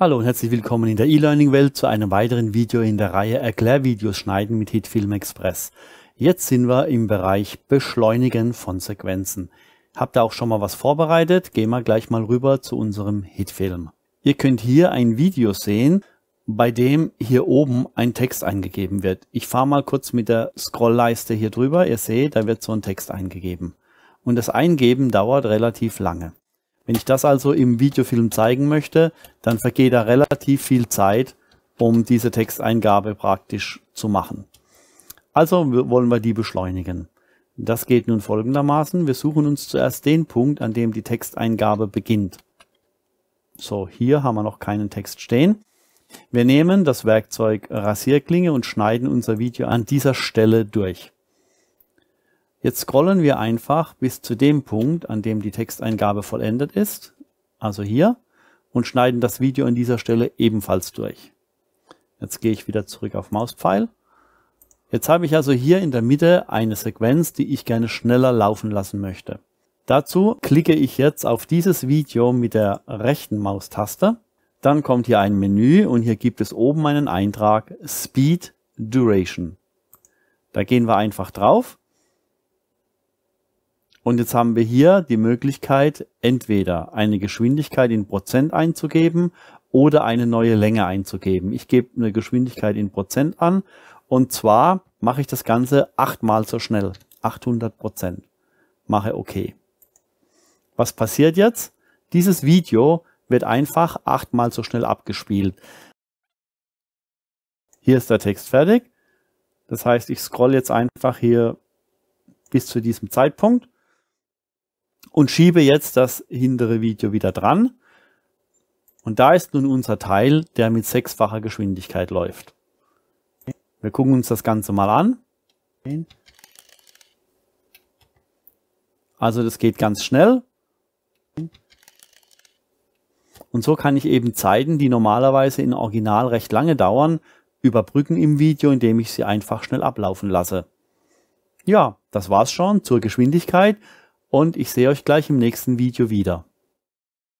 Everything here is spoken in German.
Hallo und herzlich willkommen in der E-Learning-Welt zu einem weiteren Video in der Reihe Erklärvideos schneiden mit HitFilm Express. Jetzt sind wir im Bereich Beschleunigen von Sequenzen. Habt ihr auch schon mal was vorbereitet? Gehen wir gleich mal rüber zu unserem HitFilm. Ihr könnt hier ein Video sehen, bei dem hier oben ein Text eingegeben wird. Ich fahre mal kurz mit der Scrollleiste hier drüber. Ihr seht, da wird so ein Text eingegeben. Und das Eingeben dauert relativ lange. Wenn ich das also im Videofilm zeigen möchte, dann vergeht da relativ viel Zeit, um diese Texteingabe praktisch zu machen. Also wollen wir die beschleunigen. Das geht nun folgendermaßen. Wir suchen uns zuerst den Punkt, an dem die Texteingabe beginnt. So, hier haben wir noch keinen Text stehen. Wir nehmen das Werkzeug Rasierklinge und schneiden unser Video an dieser Stelle durch. Jetzt scrollen wir einfach bis zu dem Punkt, an dem die Texteingabe vollendet ist, also hier, und schneiden das Video an dieser Stelle ebenfalls durch. Jetzt gehe ich wieder zurück auf Mauspfeil. Jetzt habe ich also hier in der Mitte eine Sequenz, die ich gerne schneller laufen lassen möchte. Dazu klicke ich jetzt auf dieses Video mit der rechten Maustaste. Dann kommt hier ein Menü und hier gibt es oben einen Eintrag Speed Duration. Da gehen wir einfach drauf und jetzt haben wir hier die Möglichkeit, entweder eine Geschwindigkeit in Prozent einzugeben oder eine neue Länge einzugeben. Ich gebe eine Geschwindigkeit in Prozent an und zwar mache ich das Ganze achtmal so schnell, 800 Prozent. Mache OK. Was passiert jetzt? Dieses Video wird einfach achtmal so schnell abgespielt. Hier ist der Text fertig. Das heißt, ich scroll jetzt einfach hier bis zu diesem Zeitpunkt und schiebe jetzt das hintere Video wieder dran. Und da ist nun unser Teil, der mit sechsfacher Geschwindigkeit läuft. Wir gucken uns das Ganze mal an. Also das geht ganz schnell. Und so kann ich eben Zeiten, die normalerweise in Original recht lange dauern, überbrücken im Video, indem ich sie einfach schnell ablaufen lasse. Ja, das war's schon zur Geschwindigkeit und ich sehe euch gleich im nächsten Video wieder.